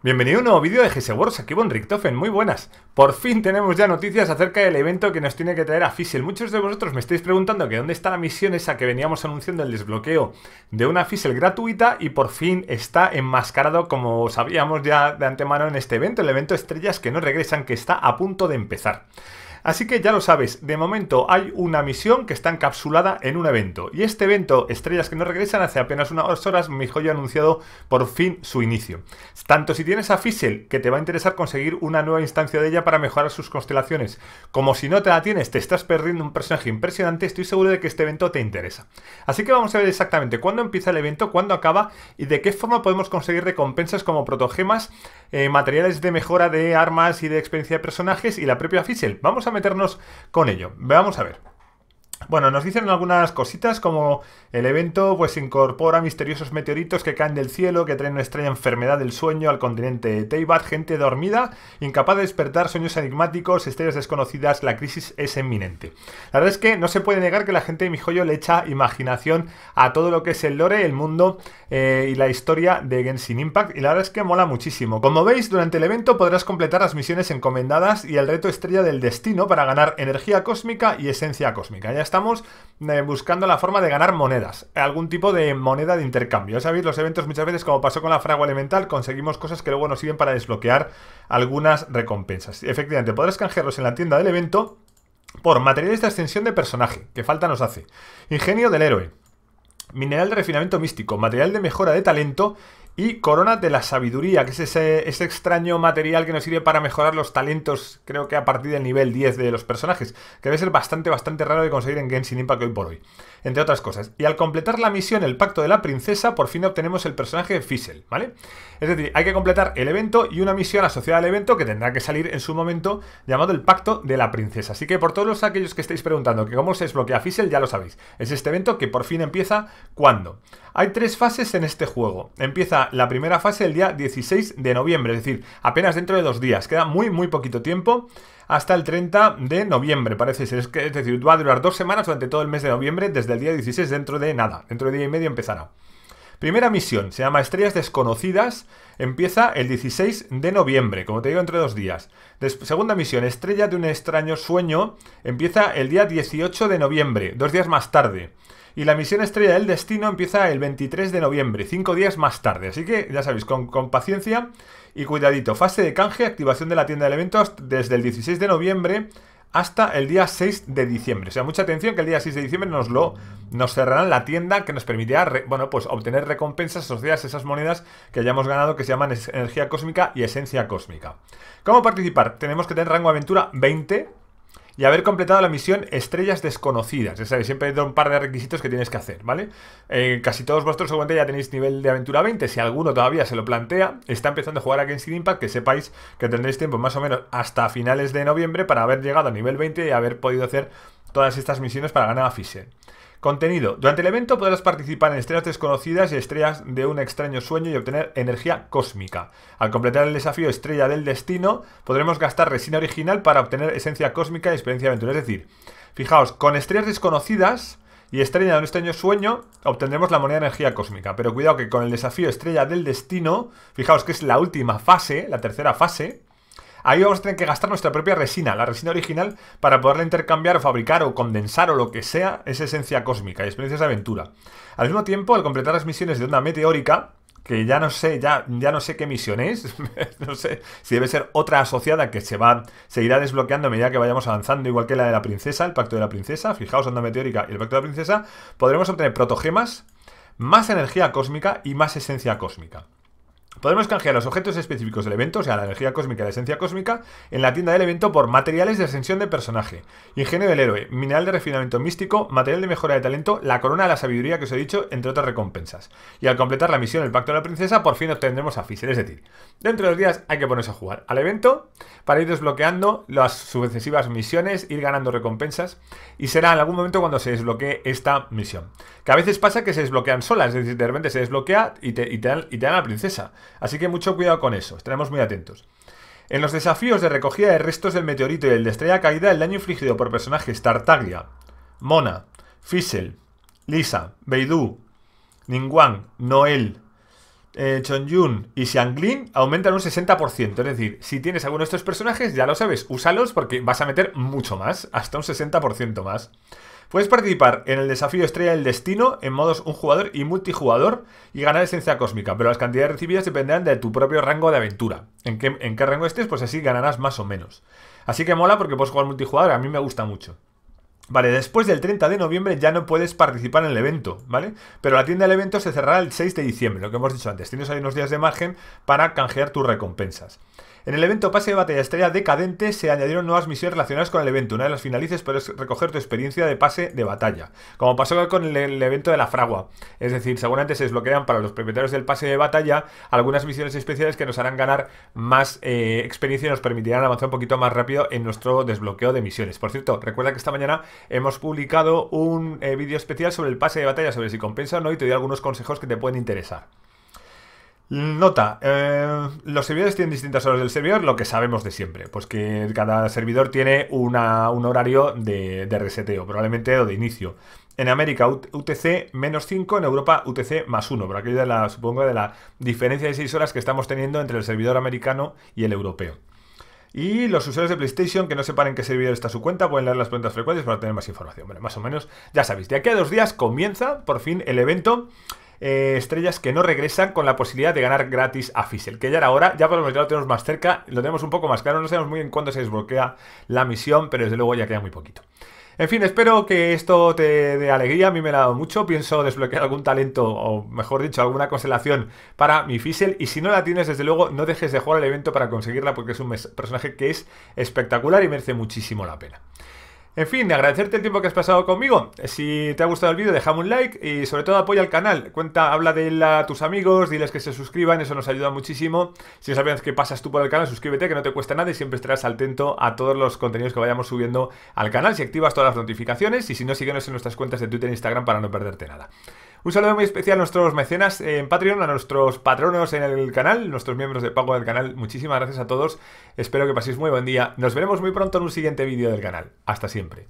Bienvenido a un nuevo vídeo de GS aquí Von Richtofen, muy buenas. Por fin tenemos ya noticias acerca del evento que nos tiene que traer a Fissel. Muchos de vosotros me estáis preguntando que dónde está la misión esa que veníamos anunciando el desbloqueo de una Fissel gratuita y por fin está enmascarado como sabíamos ya de antemano en este evento, el evento Estrellas que no regresan que está a punto de empezar. Así que ya lo sabes, de momento hay una misión que está encapsulada en un evento. Y este evento, Estrellas que no regresan, hace apenas unas horas mi joya ha anunciado por fin su inicio. Tanto si tienes a Fissel, que te va a interesar conseguir una nueva instancia de ella para mejorar sus constelaciones, como si no te la tienes, te estás perdiendo un personaje impresionante, estoy seguro de que este evento te interesa. Así que vamos a ver exactamente cuándo empieza el evento, cuándo acaba y de qué forma podemos conseguir recompensas como protogemas, eh, materiales de mejora de armas y de experiencia de personajes y la propia Fissel. Vamos a meternos con ello. Vamos a ver. Bueno, nos dicen algunas cositas como el evento pues incorpora misteriosos meteoritos que caen del cielo, que traen una extraña enfermedad del sueño al continente Teibat, gente dormida, incapaz de despertar, sueños enigmáticos, estrellas desconocidas, la crisis es inminente. La verdad es que no se puede negar que la gente de mi joyo le echa imaginación a todo lo que es el lore, el mundo eh, y la historia de Genshin Impact y la verdad es que mola muchísimo. Como veis, durante el evento podrás completar las misiones encomendadas y el reto estrella del destino para ganar energía cósmica y esencia cósmica. Ya está eh, buscando la forma de ganar monedas, algún tipo de moneda de intercambio. Ya sabéis, los eventos muchas veces, como pasó con la fragua elemental, conseguimos cosas que luego nos sirven para desbloquear algunas recompensas. Efectivamente, podrás canjearlos en la tienda del evento por materiales de extensión de personaje, que falta nos hace, ingenio del héroe, mineral de refinamiento místico, material de mejora de talento y corona de la sabiduría, que es ese, extraño material que nos sirve para mejorar los talentos, creo que a partir del nivel 10 de los personajes, que debe ser bastante, bastante raro de conseguir en Genshin Impact hoy por hoy, entre otras cosas. Y al completar la misión, el pacto de la princesa, por fin obtenemos el personaje Fissel, ¿vale? Es decir, hay que completar el evento y una misión asociada al evento que tendrá que salir en su momento, llamado el pacto de la princesa. Así que por todos aquellos que estáis preguntando que cómo se desbloquea Fissel, ya lo sabéis. Es este evento que por fin empieza, cuando. Hay tres fases en este juego. Empieza la primera fase el día 16 de noviembre, es decir, apenas dentro de dos días. Queda muy, muy poquito tiempo hasta el 30 de noviembre, parece ser. Es, que, decir, va a durar dos semanas durante todo el mes de noviembre, desde el día 16, dentro de nada. Dentro de día y medio empezará. Primera misión, se llama Estrellas Desconocidas, empieza el 16 de noviembre, como te digo, entre dos días. segunda misión, Estrella de un extraño sueño, empieza el día 18 de noviembre, dos días más tarde. Y la misión estrella del destino empieza el 23 de noviembre, cinco días más tarde. Así que ya sabéis, con, paciencia y cuidadito. Fase de canje, activación de la tienda de eventos desde el 16 de noviembre hasta el día 6 de diciembre. O sea, mucha atención que el día 6 de diciembre nos lo nos cerrarán la tienda que nos permitirá bueno, pues obtener recompensas asociadas a esas monedas que hayamos ganado que se llaman energía cósmica y esencia cósmica. ¿Cómo participar? Tenemos que tener rango aventura 20 y haber completado la misión Estrellas Desconocidas. Ya sabéis, siempre hay un par de requisitos que tienes que hacer, ¿vale? Eh, casi todos vuestros seguramente ya tenéis nivel de aventura 20. Si alguno todavía se lo plantea, está empezando a jugar a Genshin Impact, que sepáis que tendréis tiempo más o menos hasta finales de noviembre para haber llegado a nivel 20 y haber podido hacer todas estas misiones para ganar a Contenido. Durante el evento podrás participar en estrellas desconocidas y estrellas de un extraño sueño y obtener energía cósmica. Al completar el desafío Estrella del Destino, podremos gastar resina original para obtener esencia cósmica y experiencia de aventura. Es decir, fijaos, con estrellas desconocidas y estrella de un extraño sueño obtendremos la moneda de energía cósmica. Pero cuidado que con el desafío Estrella del Destino, fijaos que es la última fase, la tercera fase, Ahí vamos a tener que gastar nuestra propia resina, la resina original, para poderla intercambiar o fabricar o condensar o lo que sea esa esencia cósmica y experiencias de aventura. Al mismo tiempo, al completar las misiones de onda meteórica, que ya no sé, ya, ya no sé qué misión es, no sé si debe ser otra asociada que se va, se irá desbloqueando a medida que vayamos avanzando, igual que la de la princesa, el pacto de la princesa, fijaos, onda meteórica y el pacto de la princesa, podremos obtener protogemas, más energía cósmica y más esencia cósmica. Podemos canjear los objetos específicos del evento, o sea, la energía cósmica y la esencia cósmica, en la tienda del evento por materiales de ascensión de personaje, ingenio del héroe, mineral de refinamiento místico, material de mejora de talento, la corona de la sabiduría que os he dicho, entre otras recompensas. Y al completar la misión El Pacto de la Princesa, por fin obtendremos a Fisher. Es decir, dentro de los días hay que ponerse a jugar al evento para ir desbloqueando las sucesivas misiones, ir ganando recompensas y será en algún momento cuando se desbloquee esta misión. Que a veces pasa que se desbloquean solas, es decir, de repente se desbloquea y te, y te dan a la princesa. Así que mucho cuidado con eso, estaremos muy atentos. En los desafíos de recogida de restos del meteorito y el de estrella caída, el daño infligido por personajes Tartaglia, Mona, Fissel, Lisa, Beidou, Ningguang, Noel, eh, Chongyun y Xianglin aumentan un 60%. Es decir, si tienes alguno de estos personajes, ya lo sabes, úsalos porque vas a meter mucho más, hasta un 60% más. Puedes participar en el desafío Estrella del Destino en modos un jugador y multijugador y ganar esencia cósmica, pero las cantidades recibidas dependerán de tu propio rango de aventura. ¿En qué, rango estés? Pues así ganarás más o menos. Así que mola porque puedes jugar multijugador, a mí me gusta mucho. Vale, después del 30 de noviembre ya no puedes participar en el evento, ¿vale? Pero la tienda del evento se cerrará el 6 de diciembre, lo que hemos dicho antes. Tienes ahí unos días de margen para canjear tus recompensas. En el evento Pase de Batalla Estrella Decadente se añadieron nuevas misiones relacionadas con el evento. Una de las finalices pero pues, recoger tu experiencia de pase de batalla, como pasó con el, evento de la fragua. Es decir, seguramente se desbloquean para los propietarios del pase de batalla algunas misiones especiales que nos harán ganar más eh, experiencia y nos permitirán avanzar un poquito más rápido en nuestro desbloqueo de misiones. Por cierto, recuerda que esta mañana hemos publicado un eh, vídeo especial sobre el pase de batalla, sobre si compensa o no, y te doy algunos consejos que te pueden interesar. Nota, eh, los servidores tienen distintas horas del servidor, lo que sabemos de siempre, pues que cada servidor tiene un horario de, reseteo, probablemente o de inicio. En América UTC menos 5, en Europa UTC más 1, por aquello supongo de la diferencia de 6 horas que estamos teniendo entre el servidor americano y el europeo. Y los usuarios de PlayStation que no sepan en qué servidor está su cuenta pueden leer las preguntas frecuentes para tener más información. Bueno, más o menos ya sabéis. De aquí a dos días comienza por fin el evento. Eh, estrellas que no regresan con la posibilidad de ganar gratis a Fisel. que ya era hora, ya por lo menos lo tenemos más cerca, lo tenemos un poco más claro, no sabemos muy bien cuándo se desbloquea la misión, pero desde luego ya queda muy poquito. En fin, espero que esto te dé alegría. A mí me ha dado mucho. Pienso desbloquear algún talento, o mejor dicho, alguna constelación para mi Fizzle. Y si no la tienes, desde luego, no dejes de jugar el evento para conseguirla, porque es un personaje que es espectacular y merece muchísimo la pena. En fin, agradecerte el tiempo que has pasado conmigo. Si te ha gustado el vídeo, déjame un like y sobre todo apoya al canal. Cuenta, habla de él a tus amigos, diles que se suscriban, eso nos ayuda muchísimo. Si no sabes que pasas tú por el canal, suscríbete, que no te cuesta nada y siempre estarás atento a todos los contenidos que vayamos subiendo al canal. Si activas todas las notificaciones y si no, síguenos en nuestras cuentas de Twitter e Instagram para no perderte nada. Un saludo muy especial a nuestros mecenas en Patreon, a nuestros patronos en el canal, nuestros miembros de pago del canal. Muchísimas gracias a todos. Espero que paséis muy buen día. Nos veremos muy pronto en un siguiente vídeo del canal. Hasta siempre.